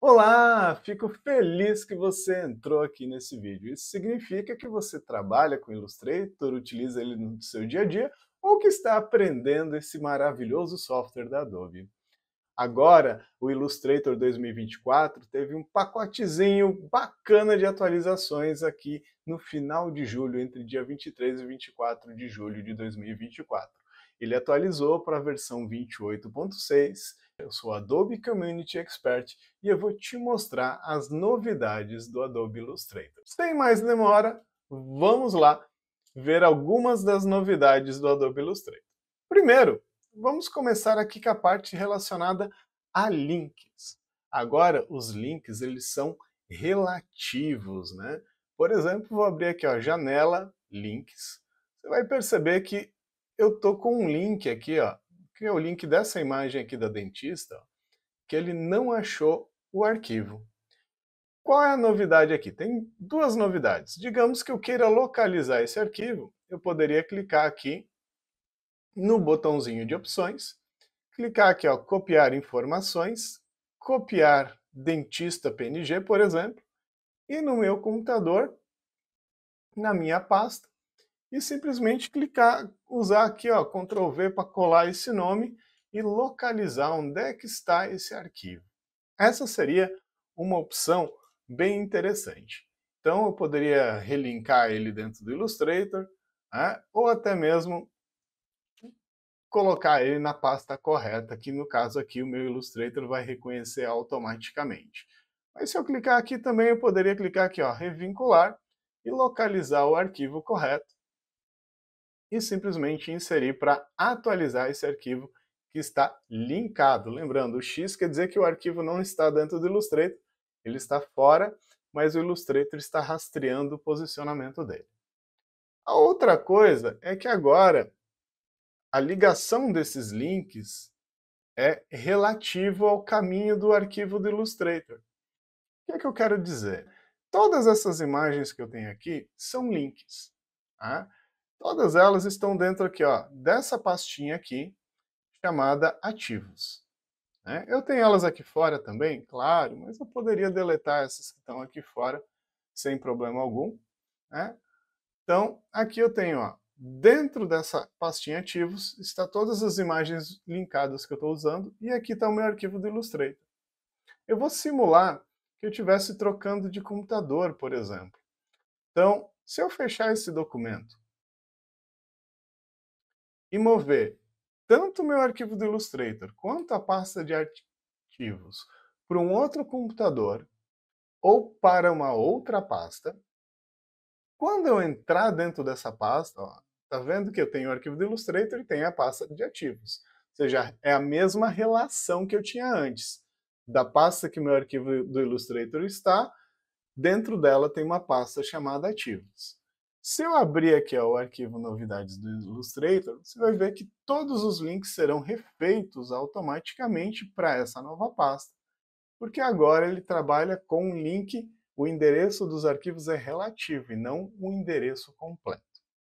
Olá, fico feliz que você entrou aqui nesse vídeo. Isso significa que você trabalha com Illustrator, utiliza ele no seu dia a dia ou que está aprendendo esse maravilhoso software da Adobe. Agora, o Illustrator 2024 teve um pacotezinho bacana de atualizações aqui no final de julho, entre dia 23 e 24 de julho de 2024. Ele atualizou para a versão 28.6 eu sou Adobe Community Expert e eu vou te mostrar as novidades do Adobe Illustrator. Sem mais demora, vamos lá ver algumas das novidades do Adobe Illustrator. Primeiro, vamos começar aqui com a parte relacionada a links. Agora, os links eles são relativos, né? Por exemplo, vou abrir aqui ó, janela links. Você vai perceber que eu tô com um link aqui, ó, que é o link dessa imagem aqui da dentista, que ele não achou o arquivo. Qual é a novidade aqui? Tem duas novidades. Digamos que eu queira localizar esse arquivo, eu poderia clicar aqui no botãozinho de opções, clicar aqui, ó, copiar informações, copiar dentista PNG, por exemplo, e no meu computador, na minha pasta, e simplesmente clicar, usar aqui, ó, Ctrl V para colar esse nome e localizar onde é que está esse arquivo. Essa seria uma opção bem interessante. Então eu poderia relinkar ele dentro do Illustrator, né, ou até mesmo colocar ele na pasta correta, que no caso aqui o meu Illustrator vai reconhecer automaticamente. Mas se eu clicar aqui também, eu poderia clicar aqui, ó, revincular, e localizar o arquivo correto, e simplesmente inserir para atualizar esse arquivo que está linkado. Lembrando, o X quer dizer que o arquivo não está dentro do Illustrator, ele está fora, mas o Illustrator está rastreando o posicionamento dele. A outra coisa é que agora a ligação desses links é relativo ao caminho do arquivo do Illustrator. O que, é que eu quero dizer? Todas essas imagens que eu tenho aqui são links. Tá? Todas elas estão dentro aqui, ó, dessa pastinha aqui, chamada ativos. Né? Eu tenho elas aqui fora também, claro, mas eu poderia deletar essas que estão aqui fora sem problema algum. Né? Então, aqui eu tenho, ó, dentro dessa pastinha ativos, está todas as imagens linkadas que eu estou usando, e aqui está o meu arquivo do Illustrator. Eu vou simular que eu estivesse trocando de computador, por exemplo. Então, se eu fechar esse documento e mover tanto meu arquivo do Illustrator quanto a pasta de arquivos para um outro computador ou para uma outra pasta, quando eu entrar dentro dessa pasta, está tá vendo que eu tenho o arquivo do Illustrator e tenho a pasta de ativos. Ou seja, é a mesma relação que eu tinha antes. Da pasta que meu arquivo do Illustrator está, dentro dela tem uma pasta chamada ativos. Se eu abrir aqui ó, o arquivo novidades do Illustrator, você vai ver que todos os links serão refeitos automaticamente para essa nova pasta, porque agora ele trabalha com um link, o endereço dos arquivos é relativo e não o endereço completo.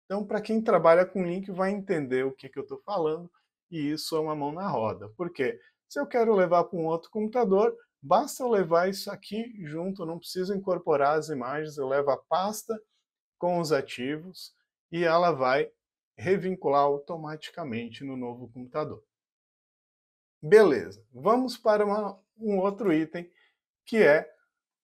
Então, para quem trabalha com link, vai entender o que, que eu estou falando, e isso é uma mão na roda, porque se eu quero levar para um outro computador, basta eu levar isso aqui junto, não preciso incorporar as imagens, eu levo a pasta, com os ativos e ela vai revincular automaticamente no novo computador. Beleza, vamos para uma, um outro item que é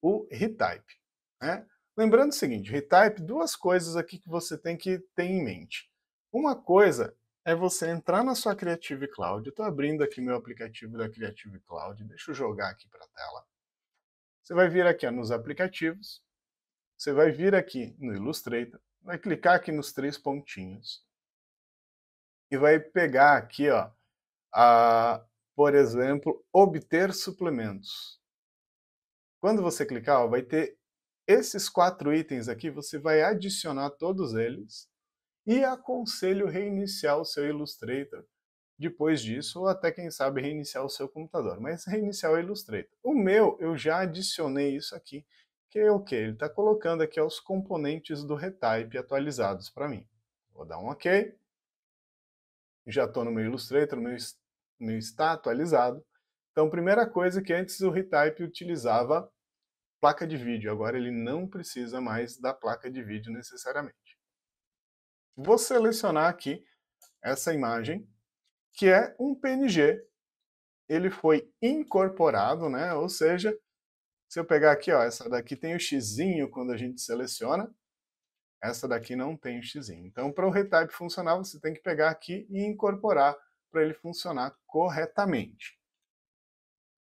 o retype. Né? Lembrando o seguinte, retype, duas coisas aqui que você tem que ter em mente. Uma coisa é você entrar na sua Creative Cloud. estou abrindo aqui meu aplicativo da Creative Cloud, deixa eu jogar aqui para a tela. Você vai vir aqui ó, nos aplicativos, você vai vir aqui no Illustrator, vai clicar aqui nos três pontinhos e vai pegar aqui, ó, a, por exemplo, obter suplementos. Quando você clicar, ó, vai ter esses quatro itens aqui, você vai adicionar todos eles e aconselho reiniciar o seu Illustrator depois disso, ou até quem sabe reiniciar o seu computador, mas reiniciar o Illustrator. O meu, eu já adicionei isso aqui, que é o que? Ele está colocando aqui os componentes do retype atualizados para mim. Vou dar um OK. Já estou no meu Illustrator, meu, meu está atualizado. Então, primeira coisa que antes o retype utilizava placa de vídeo. Agora ele não precisa mais da placa de vídeo necessariamente. Vou selecionar aqui essa imagem, que é um PNG. Ele foi incorporado, né? ou seja, se eu pegar aqui, ó, essa daqui tem o xizinho quando a gente seleciona, essa daqui não tem o xizinho. Então, para o retype funcionar, você tem que pegar aqui e incorporar para ele funcionar corretamente.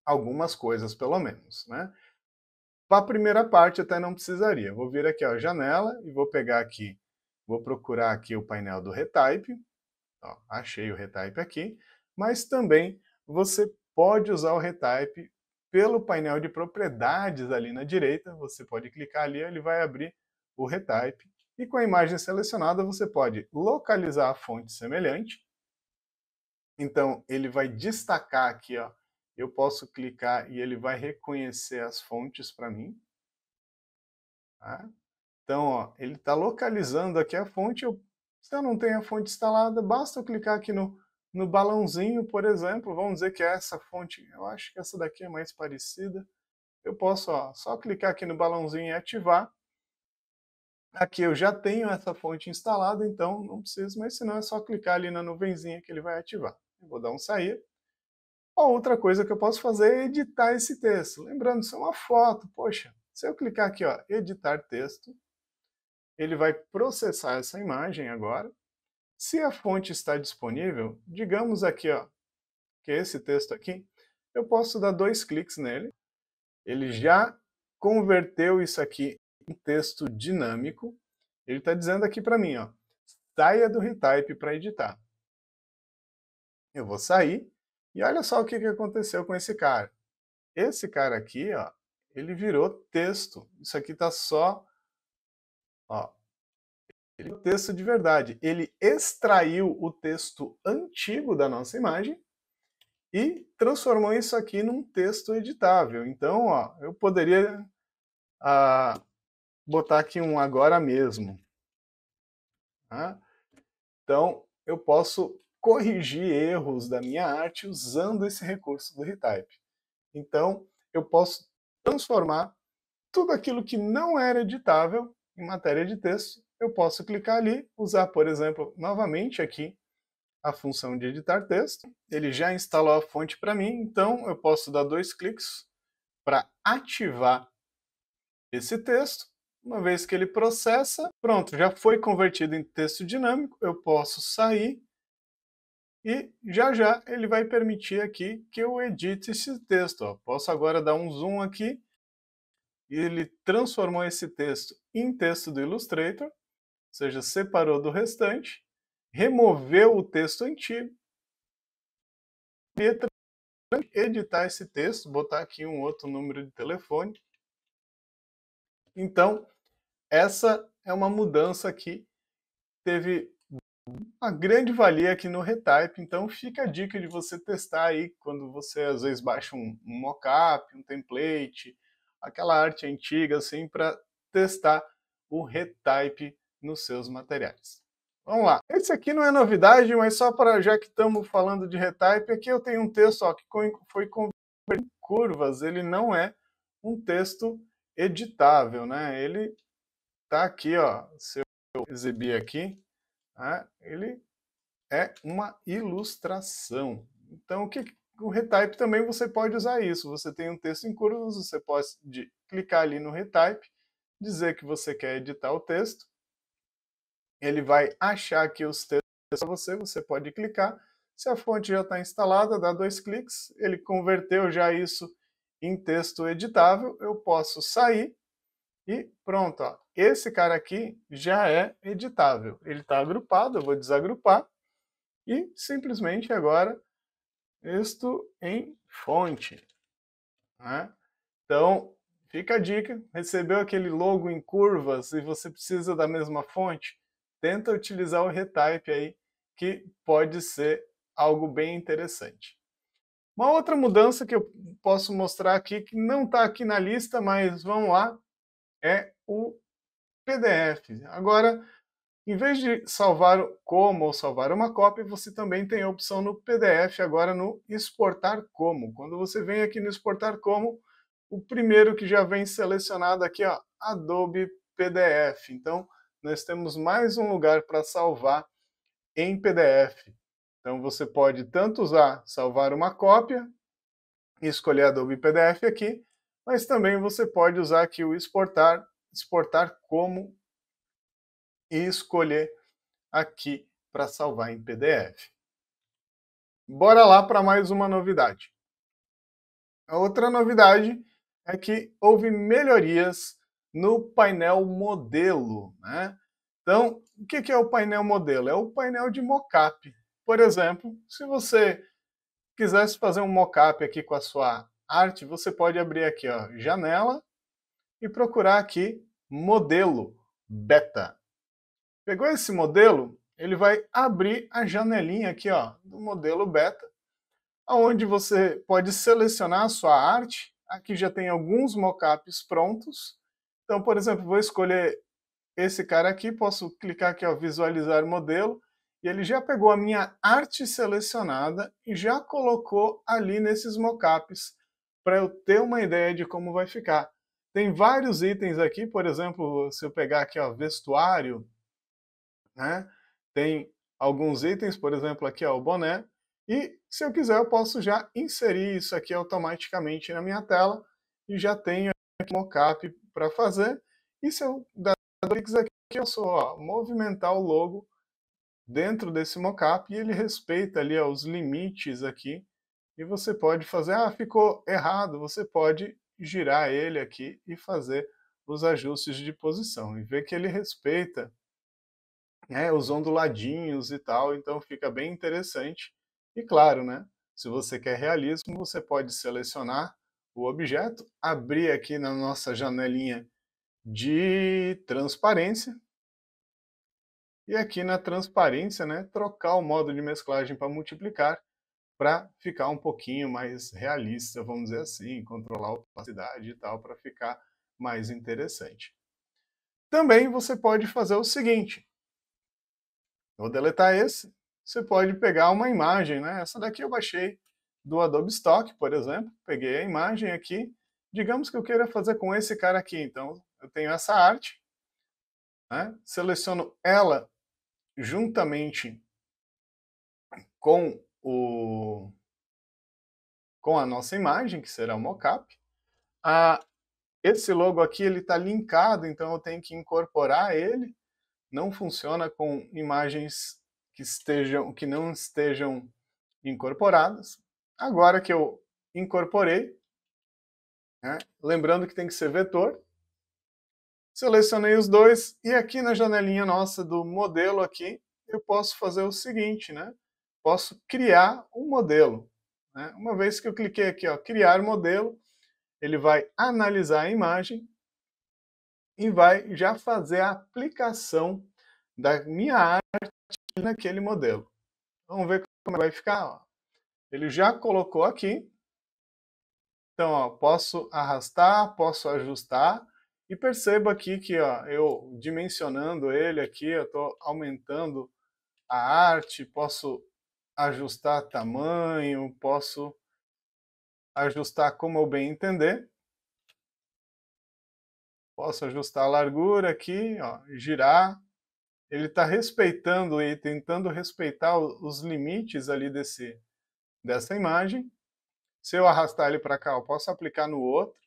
Algumas coisas, pelo menos, né? Para a primeira parte até não precisaria. Vou vir aqui, a janela, e vou pegar aqui, vou procurar aqui o painel do retype. Ó, achei o retype aqui, mas também você pode usar o retype pelo painel de propriedades ali na direita, você pode clicar ali, ele vai abrir o retype. E com a imagem selecionada, você pode localizar a fonte semelhante. Então, ele vai destacar aqui, ó. Eu posso clicar e ele vai reconhecer as fontes para mim. Tá? Então, ó, ele está localizando aqui a fonte. Eu, se eu não tenho a fonte instalada, basta eu clicar aqui no no balãozinho, por exemplo, vamos dizer que é essa fonte. Eu acho que essa daqui é mais parecida. Eu posso ó, só clicar aqui no balãozinho e ativar. Aqui eu já tenho essa fonte instalada, então não preciso, mas senão é só clicar ali na nuvenzinha que ele vai ativar. Eu vou dar um sair. Outra coisa que eu posso fazer é editar esse texto. Lembrando, isso é uma foto. Poxa, se eu clicar aqui, ó, editar texto, ele vai processar essa imagem agora se a fonte está disponível, digamos aqui, ó, que é esse texto aqui, eu posso dar dois cliques nele. Ele já uhum. converteu isso aqui em texto dinâmico. Ele está dizendo aqui para mim, ó, saia do retype para editar. Eu vou sair e olha só o que, aconteceu com esse cara. Esse cara aqui, ó, ele virou texto. Isso aqui está só ó, ele é o texto de verdade. Ele extraiu o texto antigo da nossa imagem e transformou isso aqui num texto editável. Então, ó, eu poderia ah, botar aqui um agora mesmo. Tá? Então, eu posso corrigir erros da minha arte usando esse recurso do retype. Então, eu posso transformar tudo aquilo que não era editável em matéria de texto eu posso clicar ali, usar, por exemplo, novamente aqui a função de editar texto. Ele já instalou a fonte para mim, então eu posso dar dois cliques para ativar esse texto. Uma vez que ele processa, pronto, já foi convertido em texto dinâmico, eu posso sair e já já ele vai permitir aqui que eu edite esse texto. Ó. Posso agora dar um zoom aqui e ele transformou esse texto em texto do Illustrator seja, separou do restante, removeu o texto antigo e editar esse texto, botar aqui um outro número de telefone. Então, essa é uma mudança que teve uma grande valia aqui no Retype, então fica a dica de você testar aí quando você às vezes baixa um, um mockup, um template, aquela arte antiga assim para testar o Retype nos seus materiais. Vamos lá. Esse aqui não é novidade, mas só para já que estamos falando de retype, aqui eu tenho um texto ó, que foi convertido em curvas. Ele não é um texto editável, né? Ele está aqui, ó. Se eu exibir aqui, né? ele é uma ilustração. Então, o que o retype também você pode usar isso. Você tem um texto em curvas, você pode clicar ali no retype, dizer que você quer editar o texto ele vai achar aqui os textos para é você, você pode clicar. Se a fonte já está instalada, dá dois cliques, ele converteu já isso em texto editável, eu posso sair e pronto. Ó. Esse cara aqui já é editável. Ele está agrupado, eu vou desagrupar e simplesmente agora texto em fonte. Né? Então, fica a dica, recebeu aquele logo em curvas e você precisa da mesma fonte? tenta utilizar o retype aí, que pode ser algo bem interessante. Uma outra mudança que eu posso mostrar aqui, que não está aqui na lista, mas vamos lá, é o PDF. Agora, em vez de salvar como ou salvar uma cópia, você também tem a opção no PDF, agora no exportar como. Quando você vem aqui no exportar como, o primeiro que já vem selecionado aqui, ó, Adobe PDF. Então, nós temos mais um lugar para salvar em PDF. Então você pode tanto usar salvar uma cópia, e escolher Adobe PDF aqui, mas também você pode usar aqui o exportar, exportar como e escolher aqui para salvar em PDF. Bora lá para mais uma novidade. A outra novidade é que houve melhorias no painel modelo. Né? Então, o que é o painel modelo? É o painel de mockup. Por exemplo, se você quisesse fazer um mockup aqui com a sua arte, você pode abrir aqui, ó, janela, e procurar aqui modelo beta. Pegou esse modelo, ele vai abrir a janelinha aqui ó, do modelo beta, onde você pode selecionar a sua arte. Aqui já tem alguns mockups prontos. Então, por exemplo, vou escolher esse cara aqui, posso clicar aqui, ó, visualizar modelo, e ele já pegou a minha arte selecionada e já colocou ali nesses mockups para eu ter uma ideia de como vai ficar. Tem vários itens aqui, por exemplo, se eu pegar aqui, ó, vestuário, né? Tem alguns itens, por exemplo, aqui, ó, o boné, e se eu quiser eu posso já inserir isso aqui automaticamente na minha tela e já tenho aqui mockup para fazer. E se eu dar cliques aqui, eu sou ó, movimentar o logo dentro desse mockup e ele respeita ali ó, os limites aqui. E você pode fazer, ah, ficou errado, você pode girar ele aqui e fazer os ajustes de posição e ver que ele respeita né, os onduladinhos e tal, então fica bem interessante. E claro, né, se você quer realismo, você pode selecionar o objeto, abrir aqui na nossa janelinha de transparência. E aqui na transparência, né, trocar o modo de mesclagem para multiplicar, para ficar um pouquinho mais realista, vamos dizer assim, controlar a opacidade e tal, para ficar mais interessante. Também você pode fazer o seguinte, vou deletar esse, você pode pegar uma imagem, né? essa daqui eu baixei do Adobe Stock, por exemplo. Peguei a imagem aqui. Digamos que eu queira fazer com esse cara aqui. Então, eu tenho essa arte. Né? Seleciono ela juntamente com o com a nossa imagem, que será o mockup. Ah, esse logo aqui ele está linkado, então eu tenho que incorporar ele. Não funciona com imagens que estejam que não estejam incorporadas. Agora que eu incorporei, né, lembrando que tem que ser vetor, selecionei os dois e aqui na janelinha nossa do modelo aqui, eu posso fazer o seguinte, né? Posso criar um modelo. Né? Uma vez que eu cliquei aqui, ó, criar modelo, ele vai analisar a imagem e vai já fazer a aplicação da minha arte naquele modelo. Vamos ver como é vai ficar. Ó. Ele já colocou aqui. Então, ó, posso arrastar, posso ajustar. E perceba aqui que ó, eu dimensionando ele aqui, eu estou aumentando a arte, posso ajustar tamanho, posso ajustar como eu bem entender. Posso ajustar a largura aqui, ó, girar. Ele está respeitando e tentando respeitar os limites ali desse, dessa imagem. Se eu arrastar ele para cá, eu posso aplicar no outro.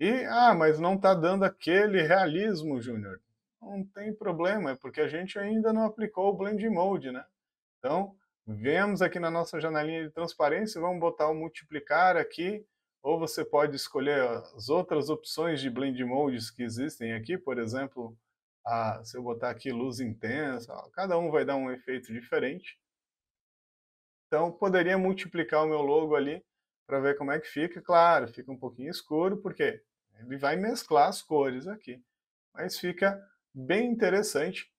E, ah, mas não está dando aquele realismo, Júnior. Não tem problema, é porque a gente ainda não aplicou o Blend Mode, né? Então, vemos aqui na nossa janelinha de transparência, vamos botar o multiplicar aqui, ou você pode escolher as outras opções de Blend Modes que existem aqui, por exemplo, a, se eu botar aqui luz intensa, cada um vai dar um efeito diferente. Então, poderia multiplicar o meu logo ali para ver como é que fica. Claro, fica um pouquinho escuro, porque ele vai mesclar as cores aqui. Mas fica bem interessante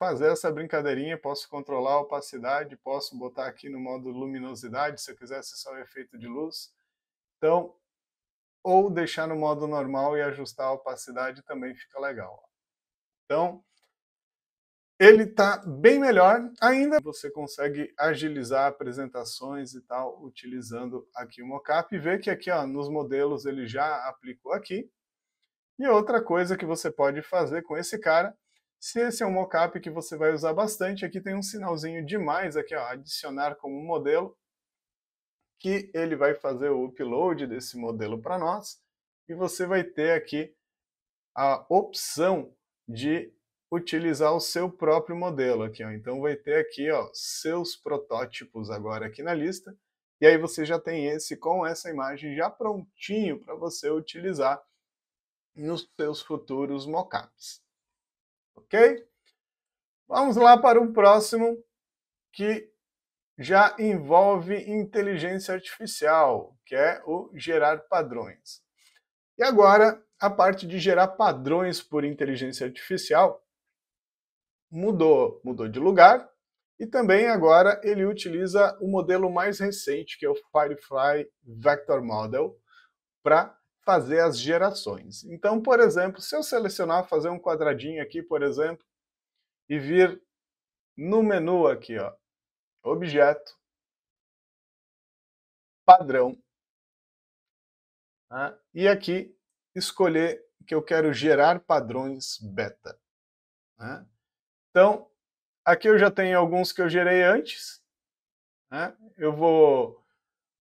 fazer essa brincadeirinha. Posso controlar a opacidade, posso botar aqui no modo luminosidade, se eu quisesse só o efeito de luz. Então, ou deixar no modo normal e ajustar a opacidade também fica legal. Então, ele está bem melhor. Ainda você consegue agilizar apresentações e tal utilizando aqui o mockup e ver que aqui ó, nos modelos ele já aplicou aqui. E outra coisa que você pode fazer com esse cara, se esse é um mockup que você vai usar bastante, aqui tem um sinalzinho de mais aqui, ó, adicionar como modelo, que ele vai fazer o upload desse modelo para nós e você vai ter aqui a opção de utilizar o seu próprio modelo aqui. Ó. Então vai ter aqui ó, seus protótipos agora aqui na lista. E aí você já tem esse com essa imagem já prontinho para você utilizar nos seus futuros mockups. Ok? Vamos lá para o próximo que já envolve inteligência artificial, que é o gerar padrões. E agora, a parte de gerar padrões por inteligência artificial mudou, mudou de lugar e também agora ele utiliza o modelo mais recente, que é o Firefly Vector Model, para fazer as gerações. Então, por exemplo, se eu selecionar, fazer um quadradinho aqui, por exemplo, e vir no menu aqui, ó, objeto, padrão, tá? e aqui escolher que eu quero gerar padrões beta. Né? Então, aqui eu já tenho alguns que eu gerei antes. Né? Eu vou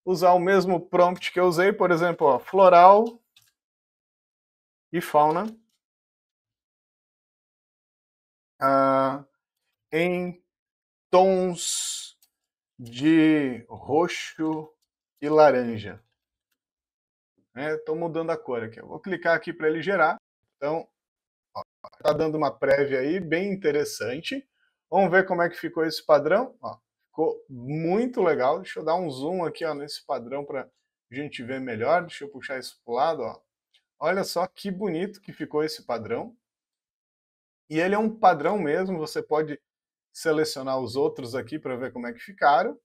usar o mesmo prompt que eu usei, por exemplo, ó, floral e fauna. Ah, em tons de roxo e laranja. Estou é, mudando a cor aqui. Eu vou clicar aqui para ele gerar. Então, Está dando uma prévia aí bem interessante. Vamos ver como é que ficou esse padrão. Ó, ficou muito legal. Deixa eu dar um zoom aqui ó, nesse padrão para a gente ver melhor. Deixa eu puxar isso para o lado. Ó. Olha só que bonito que ficou esse padrão. E ele é um padrão mesmo. Você pode selecionar os outros aqui para ver como é que ficaram.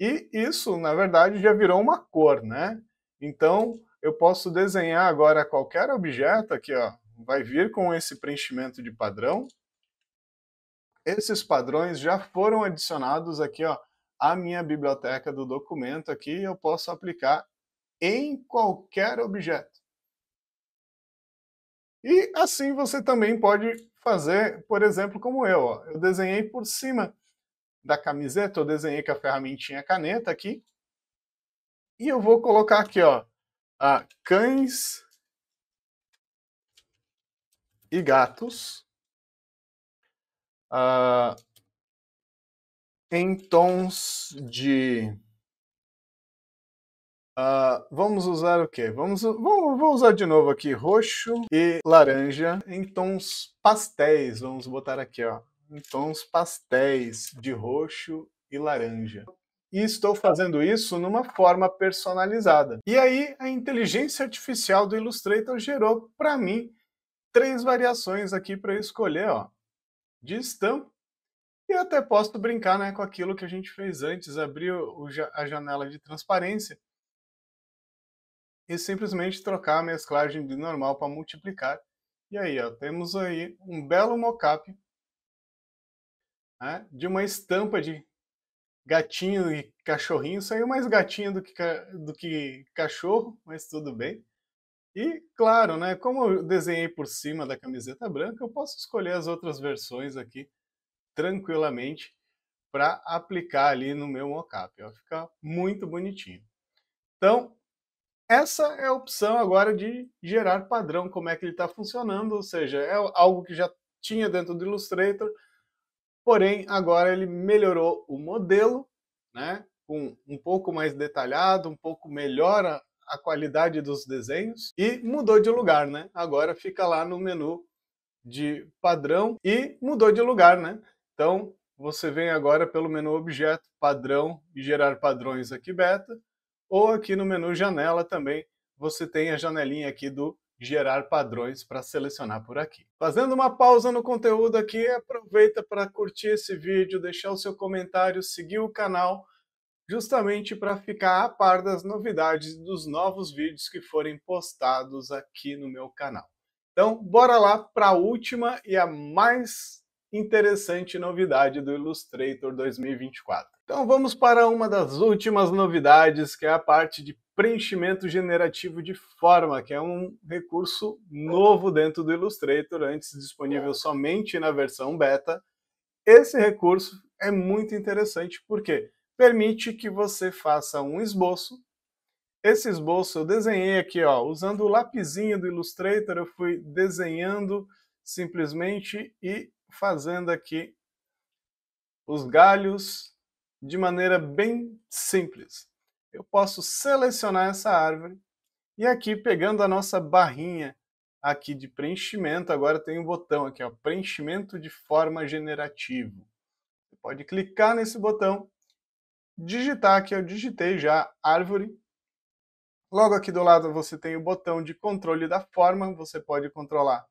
E isso, na verdade, já virou uma cor, né? Então, eu posso desenhar agora qualquer objeto aqui, ó vai vir com esse preenchimento de padrão. Esses padrões já foram adicionados aqui, ó, à minha biblioteca do documento aqui, eu posso aplicar em qualquer objeto. E assim você também pode fazer, por exemplo, como eu. Ó. Eu desenhei por cima da camiseta, eu desenhei com a ferramentinha caneta aqui. E eu vou colocar aqui, ó, a cães e gatos uh, ah, em tons de. Uh, vamos usar o que? Vamos, vou, vou usar de novo aqui roxo e laranja em tons pastéis. Vamos botar aqui, ó, em tons pastéis de roxo e laranja e estou fazendo isso numa forma personalizada. E aí a inteligência artificial do Illustrator gerou para mim três variações aqui para escolher, ó, de estampa. E até posso brincar né, com aquilo que a gente fez antes, abrir o, a janela de transparência e simplesmente trocar a mesclagem de normal para multiplicar. E aí, ó, temos aí um belo mockup né, de uma estampa de gatinho e cachorrinho. Saiu mais gatinho do que, do que cachorro, mas tudo bem. E, claro, né, como eu desenhei por cima da camiseta branca, eu posso escolher as outras versões aqui tranquilamente para aplicar ali no meu mockup. Vai ficar muito bonitinho. Então, essa é a opção agora de gerar padrão, como é que ele está funcionando, ou seja, é algo que já tinha dentro do Illustrator, porém agora ele melhorou o modelo, né, com um pouco mais detalhado, um pouco melhor a qualidade dos desenhos e mudou de lugar, né? Agora fica lá no menu de padrão e mudou de lugar, né? Então você vem agora pelo menu objeto, padrão e gerar padrões aqui beta, ou aqui no menu janela também você tem a janelinha aqui do gerar padrões para selecionar por aqui. Fazendo uma pausa no conteúdo aqui, aproveita para curtir esse vídeo, deixar o seu comentário, seguir o canal, justamente para ficar a par das novidades dos novos vídeos que forem postados aqui no meu canal. Então, bora lá para a última e a mais interessante novidade do Illustrator 2024. Então, vamos para uma das últimas novidades, que é a parte de preenchimento generativo de forma, que é um recurso novo dentro do Illustrator, antes disponível somente na versão beta. Esse recurso é muito interessante porque permite que você faça um esboço. Esse esboço eu desenhei aqui, ó, usando o lapisinho do Illustrator, eu fui desenhando simplesmente e fazendo aqui os galhos de maneira bem simples. Eu posso selecionar essa árvore e aqui pegando a nossa barrinha aqui de preenchimento, agora tem um botão aqui, ó, preenchimento de forma generativo. Você pode clicar nesse botão digitar que eu digitei já árvore. Logo aqui do lado você tem o botão de controle da forma, você pode controlar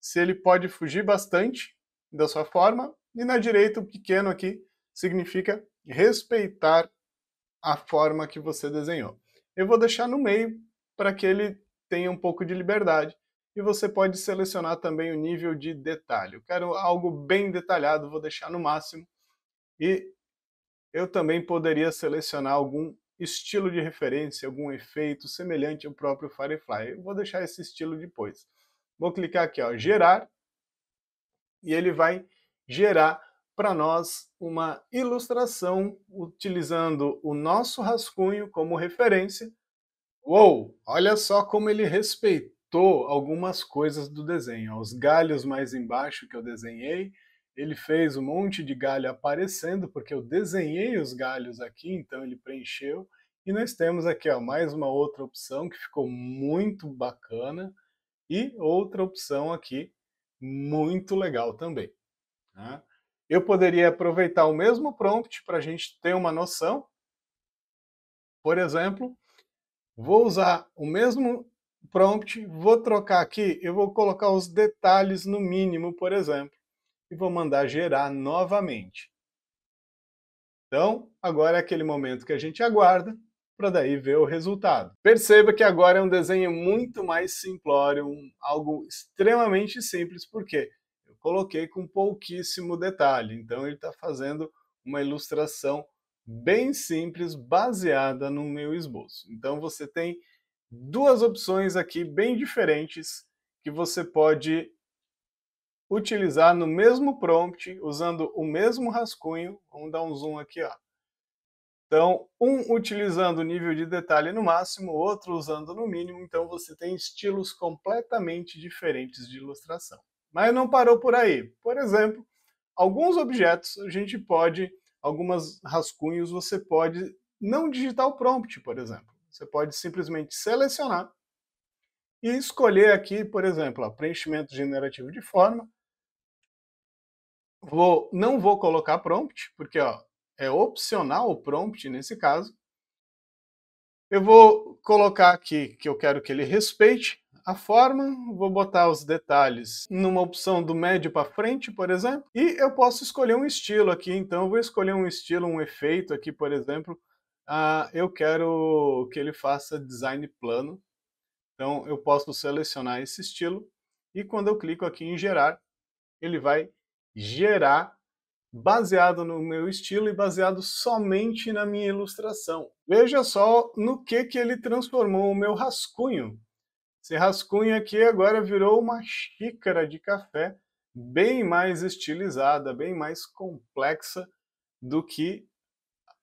se ele pode fugir bastante da sua forma, e na direita o pequeno aqui significa respeitar a forma que você desenhou. Eu vou deixar no meio para que ele tenha um pouco de liberdade e você pode selecionar também o nível de detalhe. Eu quero algo bem detalhado, vou deixar no máximo e eu também poderia selecionar algum estilo de referência, algum efeito semelhante ao próprio Firefly. Eu vou deixar esse estilo depois. Vou clicar aqui, ó, gerar, e ele vai gerar para nós uma ilustração utilizando o nosso rascunho como referência. Uou, olha só como ele respeitou algumas coisas do desenho. Ó, os galhos mais embaixo que eu desenhei, ele fez um monte de galho aparecendo, porque eu desenhei os galhos aqui, então ele preencheu. E nós temos aqui ó, mais uma outra opção que ficou muito bacana e outra opção aqui muito legal também. Né? Eu poderia aproveitar o mesmo prompt para a gente ter uma noção. Por exemplo, vou usar o mesmo prompt, vou trocar aqui, eu vou colocar os detalhes no mínimo, por exemplo e vou mandar gerar novamente. Então, agora é aquele momento que a gente aguarda para daí ver o resultado. Perceba que agora é um desenho muito mais simplório, um, algo extremamente simples, porque eu coloquei com pouquíssimo detalhe, então ele está fazendo uma ilustração bem simples, baseada no meu esboço. Então você tem duas opções aqui bem diferentes que você pode utilizar no mesmo prompt, usando o mesmo rascunho. Vamos dar um zoom aqui, ó. Então, um utilizando o nível de detalhe no máximo, outro usando no mínimo, então você tem estilos completamente diferentes de ilustração. Mas não parou por aí. Por exemplo, alguns objetos a gente pode, algumas rascunhos você pode não digitar o prompt, por exemplo. Você pode simplesmente selecionar e escolher aqui, por exemplo, ó, preenchimento generativo de forma, Vou, não vou colocar prompt, porque ó, é opcional o prompt nesse caso. Eu vou colocar aqui que eu quero que ele respeite a forma, vou botar os detalhes numa opção do médio para frente, por exemplo, e eu posso escolher um estilo aqui, então eu vou escolher um estilo, um efeito aqui, por exemplo, ah, eu quero que ele faça design plano, então eu posso selecionar esse estilo, e quando eu clico aqui em gerar, ele vai gerar baseado no meu estilo e baseado somente na minha ilustração. Veja só no que, que ele transformou o meu rascunho. Esse rascunho aqui agora virou uma xícara de café bem mais estilizada, bem mais complexa do que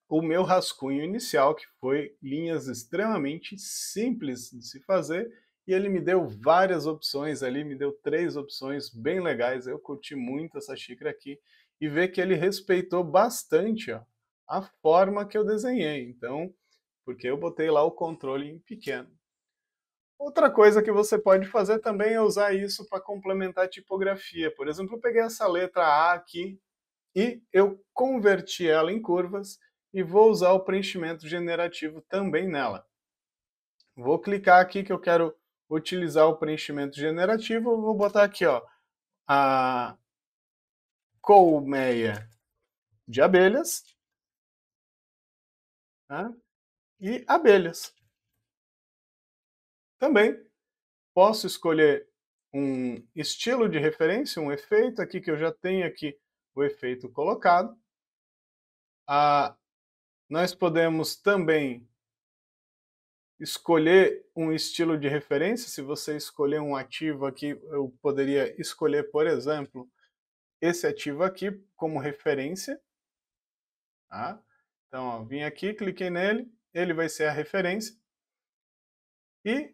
o meu rascunho inicial, que foi linhas extremamente simples de se fazer e ele me deu várias opções ali, me deu três opções bem legais. Eu curti muito essa xícara aqui e ver que ele respeitou bastante ó, a forma que eu desenhei. Então, porque eu botei lá o controle em pequeno. Outra coisa que você pode fazer também é usar isso para complementar a tipografia. Por exemplo, eu peguei essa letra A aqui e eu converti ela em curvas e vou usar o preenchimento generativo também nela. Vou clicar aqui que eu quero utilizar o preenchimento generativo, eu vou botar aqui, ó, a colmeia de abelhas né? e abelhas. Também posso escolher um estilo de referência, um efeito aqui que eu já tenho aqui o efeito colocado. Ah, nós podemos também escolher um estilo de referência, se você escolher um ativo aqui, eu poderia escolher, por exemplo, esse ativo aqui como referência. Tá? Então, ó, vim aqui, cliquei nele, ele vai ser a referência. E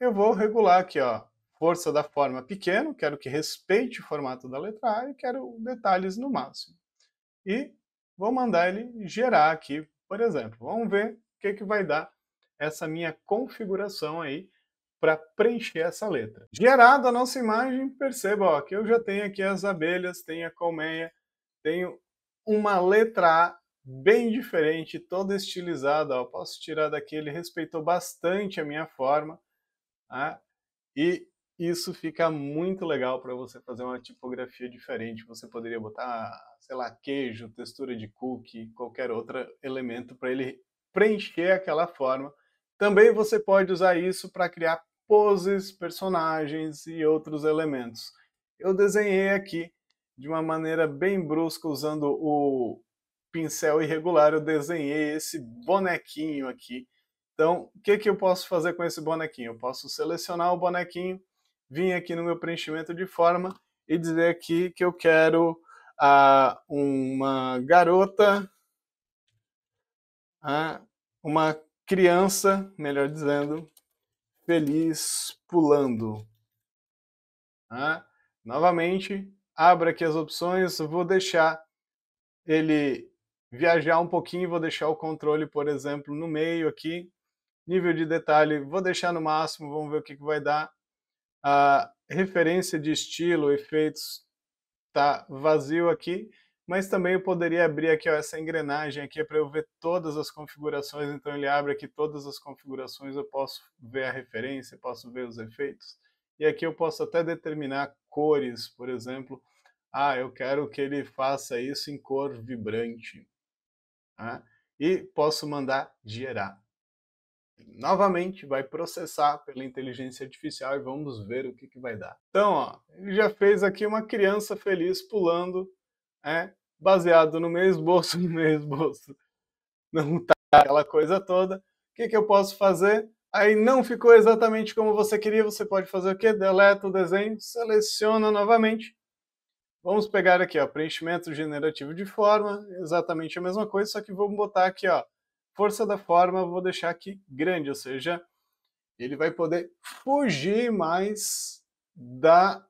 eu vou regular aqui, ó, força da forma pequeno, quero que respeite o formato da letra A e quero detalhes no máximo. E vou mandar ele gerar aqui, por exemplo. Vamos ver o que, que vai dar essa minha configuração aí para preencher essa letra. Gerada a nossa imagem, perceba ó, que eu já tenho aqui as abelhas, tenho a colmeia, tenho uma letra A bem diferente, toda estilizada. Ó. Posso tirar daqui, ele respeitou bastante a minha forma. Tá? E isso fica muito legal para você fazer uma tipografia diferente. Você poderia botar, sei lá, queijo, textura de cookie, qualquer outro elemento para ele preencher aquela forma também você pode usar isso para criar poses, personagens e outros elementos. Eu desenhei aqui de uma maneira bem brusca, usando o pincel irregular, eu desenhei esse bonequinho aqui. Então, o que, que eu posso fazer com esse bonequinho? Eu posso selecionar o bonequinho, vir aqui no meu preenchimento de forma e dizer aqui que eu quero ah, uma garota, ah, uma criança, melhor dizendo, feliz pulando. Né? novamente, abra aqui as opções, vou deixar ele viajar um pouquinho, vou deixar o controle, por exemplo, no meio aqui. Nível de detalhe, vou deixar no máximo, vamos ver o que, que vai dar. A referência de estilo, efeitos, tá vazio aqui mas também eu poderia abrir aqui ó, essa engrenagem aqui para eu ver todas as configurações, então ele abre aqui todas as configurações, eu posso ver a referência, posso ver os efeitos, e aqui eu posso até determinar cores, por exemplo, ah, eu quero que ele faça isso em cor vibrante, tá? e posso mandar gerar. Novamente, vai processar pela inteligência artificial e vamos ver o que, que vai dar. Então, ó, ele já fez aqui uma criança feliz pulando é, baseado no meu esboço, no meu esboço não tá aquela coisa toda, o que, que eu posso fazer? Aí não ficou exatamente como você queria, você pode fazer o quê? Deleta o desenho, seleciona novamente. Vamos pegar aqui, ó, preenchimento generativo de forma, exatamente a mesma coisa, só que vamos botar aqui, ó, força da forma, vou deixar aqui grande, ou seja, ele vai poder fugir mais da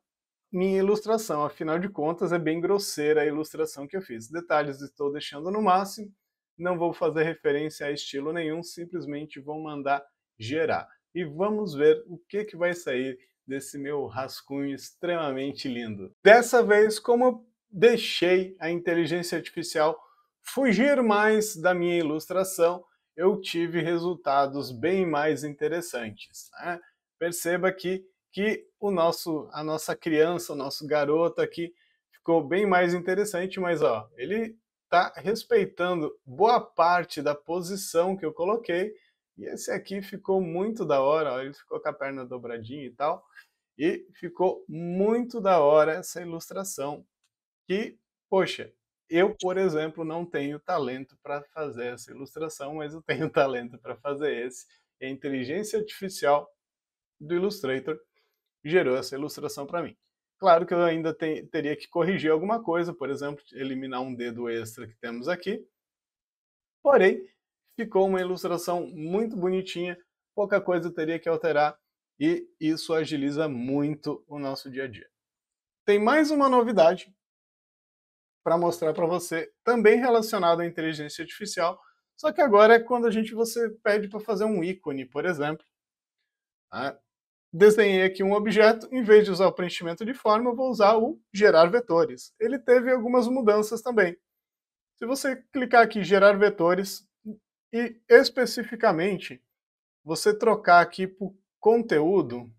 minha ilustração. Afinal de contas, é bem grosseira a ilustração que eu fiz. Detalhes estou deixando no máximo, não vou fazer referência a estilo nenhum, simplesmente vou mandar gerar. E vamos ver o que, que vai sair desse meu rascunho extremamente lindo. Dessa vez, como eu deixei a inteligência artificial fugir mais da minha ilustração, eu tive resultados bem mais interessantes. Né? Perceba que que o nosso, a nossa criança, o nosso garoto aqui ficou bem mais interessante, mas ó, ele está respeitando boa parte da posição que eu coloquei. E esse aqui ficou muito da hora, ó, ele ficou com a perna dobradinha e tal. E ficou muito da hora essa ilustração. Que, poxa, eu, por exemplo, não tenho talento para fazer essa ilustração, mas eu tenho talento para fazer esse. É a inteligência artificial do Illustrator gerou essa ilustração para mim. Claro que eu ainda te, teria que corrigir alguma coisa, por exemplo, eliminar um dedo extra que temos aqui. Porém, ficou uma ilustração muito bonitinha, pouca coisa teria que alterar e isso agiliza muito o nosso dia a dia. Tem mais uma novidade para mostrar para você, também relacionada à inteligência artificial, só que agora é quando a gente você pede para fazer um ícone, por exemplo. Tá? desenhei aqui um objeto, em vez de usar o preenchimento de forma, eu vou usar o gerar vetores. Ele teve algumas mudanças também. Se você clicar aqui gerar vetores e especificamente você trocar aqui por conteúdo,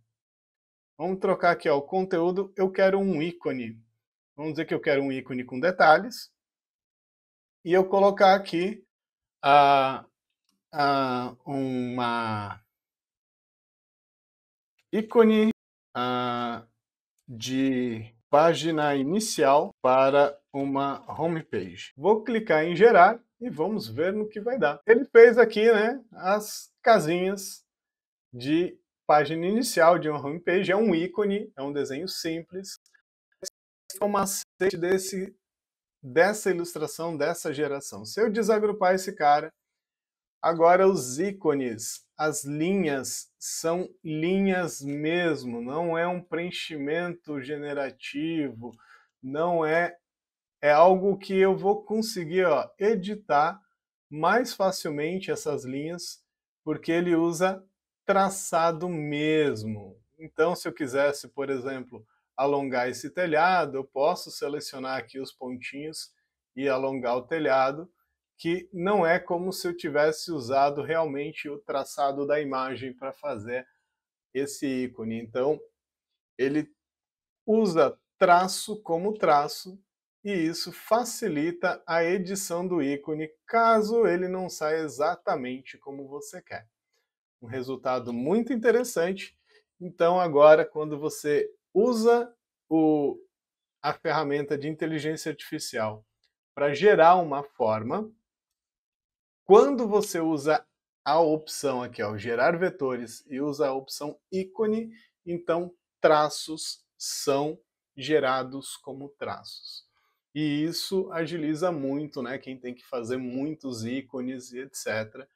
vamos trocar aqui ó, o conteúdo, eu quero um ícone. Vamos dizer que eu quero um ícone com detalhes e eu colocar aqui a, ah, ah, uma ícone ah, de página inicial para uma homepage. Vou clicar em gerar e vamos ver no que vai dar. Ele fez aqui né, as casinhas de página inicial de uma homepage. É um ícone, é um desenho simples. Esse é o macete desse, dessa ilustração, dessa geração. Se eu desagrupar esse cara, Agora, os ícones, as linhas são linhas mesmo, não é um preenchimento generativo, não é. É algo que eu vou conseguir ó, editar mais facilmente essas linhas, porque ele usa traçado mesmo. Então, se eu quisesse, por exemplo, alongar esse telhado, eu posso selecionar aqui os pontinhos e alongar o telhado que não é como se eu tivesse usado realmente o traçado da imagem para fazer esse ícone. Então, ele usa traço como traço e isso facilita a edição do ícone caso ele não saia exatamente como você quer. Um resultado muito interessante. Então, agora, quando você usa o, a ferramenta de inteligência artificial para gerar uma forma, quando você usa a opção aqui, ó, gerar vetores, e usa a opção ícone, então traços são gerados como traços. E isso agiliza muito, né? Quem tem que fazer muitos ícones e etc.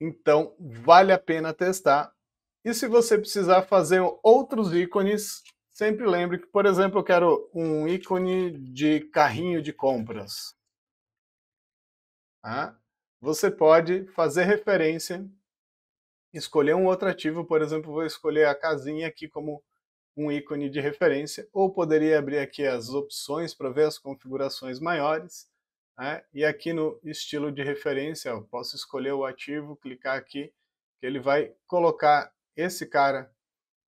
Então, vale a pena testar. E se você precisar fazer outros ícones, sempre lembre que, por exemplo, eu quero um ícone de carrinho de compras tá? você pode fazer referência, escolher um outro ativo, por exemplo, vou escolher a casinha aqui como um ícone de referência, ou poderia abrir aqui as opções para ver as configurações maiores, né? e aqui no estilo de referência, eu posso escolher o ativo, clicar aqui, que ele vai colocar esse cara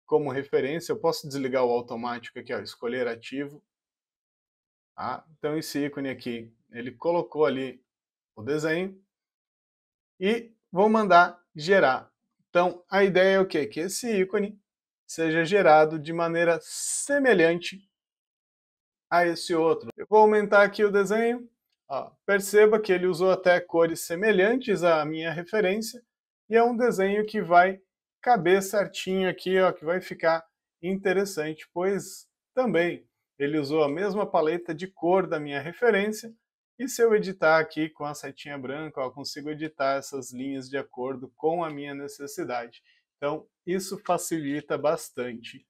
como referência, eu posso desligar o automático aqui, ó, escolher ativo. Tá? Então esse ícone aqui, ele colocou ali o desenho e vou mandar gerar. Então, a ideia é o quê? Que esse ícone seja gerado de maneira semelhante a esse outro. Eu vou aumentar aqui o desenho. Ó, perceba que ele usou até cores semelhantes à minha referência e é um desenho que vai caber certinho aqui, ó, que vai ficar interessante, pois também ele usou a mesma paleta de cor da minha referência e se eu editar aqui com a setinha branca, eu consigo editar essas linhas de acordo com a minha necessidade. Então, isso facilita bastante.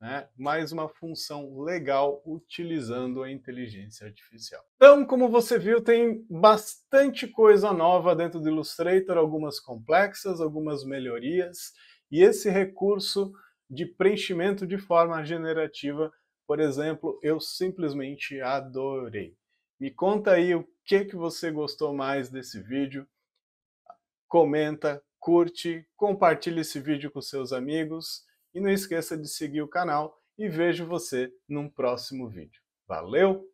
Né? Mais uma função legal utilizando a inteligência artificial. Então, como você viu, tem bastante coisa nova dentro do Illustrator, algumas complexas, algumas melhorias, e esse recurso de preenchimento de forma generativa, por exemplo, eu simplesmente adorei. Me conta aí o que, que você gostou mais desse vídeo. Comenta, curte, compartilhe esse vídeo com seus amigos e não esqueça de seguir o canal e vejo você num próximo vídeo. Valeu!